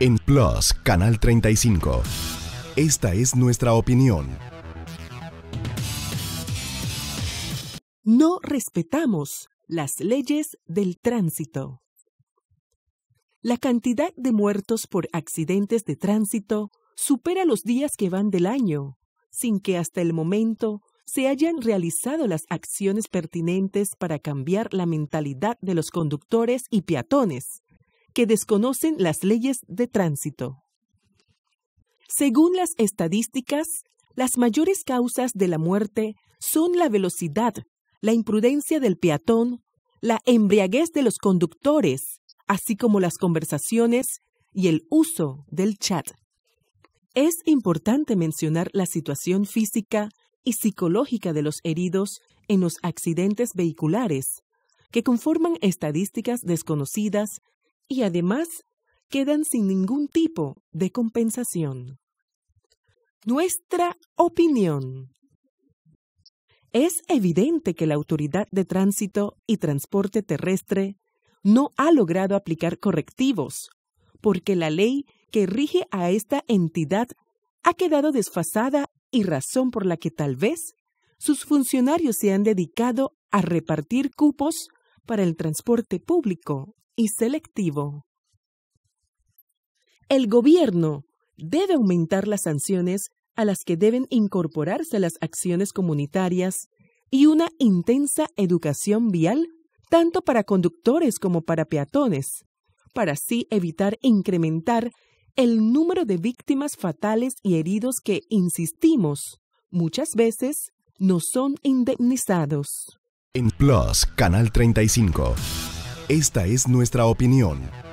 en Plus, Canal 35. Esta es nuestra opinión. No respetamos las leyes del tránsito. La cantidad de muertos por accidentes de tránsito supera los días que van del año, sin que hasta el momento se hayan realizado las acciones pertinentes para cambiar la mentalidad de los conductores y peatones que desconocen las leyes de tránsito. Según las estadísticas, las mayores causas de la muerte son la velocidad, la imprudencia del peatón, la embriaguez de los conductores, así como las conversaciones y el uso del chat. Es importante mencionar la situación física y psicológica de los heridos en los accidentes vehiculares, que conforman estadísticas desconocidas y además quedan sin ningún tipo de compensación. Nuestra opinión. Es evidente que la Autoridad de Tránsito y Transporte Terrestre no ha logrado aplicar correctivos, porque la ley que rige a esta entidad ha quedado desfasada y razón por la que tal vez sus funcionarios se han dedicado a repartir cupos para el transporte público selectivo. El gobierno debe aumentar las sanciones a las que deben incorporarse las acciones comunitarias y una intensa educación vial tanto para conductores como para peatones, para así evitar incrementar el número de víctimas fatales y heridos que, insistimos, muchas veces no son indemnizados. En Plus, Canal 35. Esta es nuestra opinión.